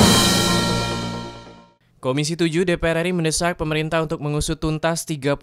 Thank you. Komisi 7 DPR RI mendesak pemerintah untuk mengusut tuntas 34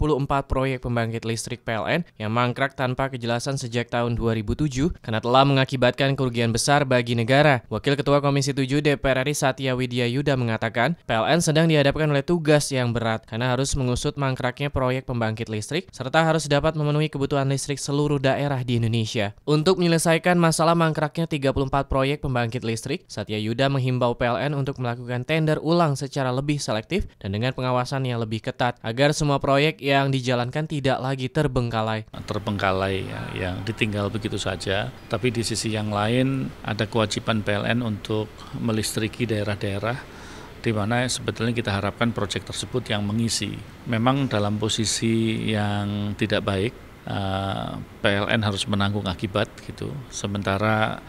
proyek pembangkit listrik PLN yang mangkrak tanpa kejelasan sejak tahun 2007 karena telah mengakibatkan kerugian besar bagi negara. Wakil Ketua Komisi 7 DPR RI Satya Widya Yuda mengatakan, PLN sedang dihadapkan oleh tugas yang berat karena harus mengusut mangkraknya proyek pembangkit listrik serta harus dapat memenuhi kebutuhan listrik seluruh daerah di Indonesia. Untuk menyelesaikan masalah mangkraknya 34 proyek pembangkit listrik, Satya Yuda menghimbau PLN untuk melakukan tender ulang secara lebih lebih selektif dan dengan pengawasan yang lebih ketat agar semua proyek yang dijalankan tidak lagi terbengkalai. Terbengkalai ya, yang ditinggal begitu saja, tapi di sisi yang lain ada kewajiban PLN untuk melistriki daerah-daerah di mana sebetulnya kita harapkan proyek tersebut yang mengisi. Memang dalam posisi yang tidak baik, eh, PLN harus menanggung akibat gitu. Sementara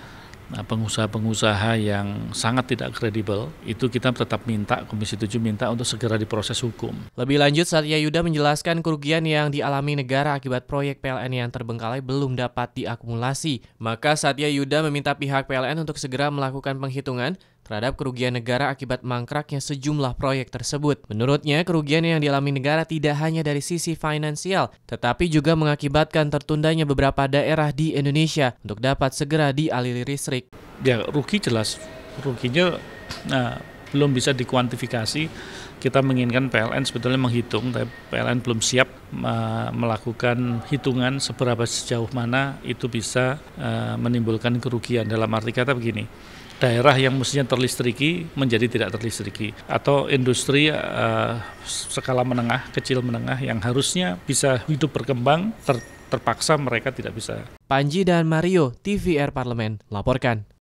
Nah, pengusaha-pengusaha yang sangat tidak kredibel, itu kita tetap minta, Komisi 7 minta untuk segera diproses hukum. Lebih lanjut, Satya Yuda menjelaskan kerugian yang dialami negara akibat proyek PLN yang terbengkalai belum dapat diakumulasi. Maka Satya Yuda meminta pihak PLN untuk segera melakukan penghitungan terhadap kerugian negara akibat mangkraknya sejumlah proyek tersebut. Menurutnya, kerugian yang dialami negara tidak hanya dari sisi finansial, tetapi juga mengakibatkan tertundanya beberapa daerah di Indonesia untuk dapat segera dialiri listrik. Ya, rugi jelas. Ruginya nah, belum bisa dikuantifikasi. Kita menginginkan PLN sebetulnya menghitung, tapi PLN belum siap melakukan hitungan seberapa sejauh mana itu bisa e, menimbulkan kerugian. Dalam arti kata begini, daerah yang mestinya terlistriki menjadi tidak terlistriki atau industri e, skala menengah kecil menengah yang harusnya bisa hidup berkembang ter terpaksa mereka tidak bisa. Panji dan Mario, TVR Parlemen, laporkan.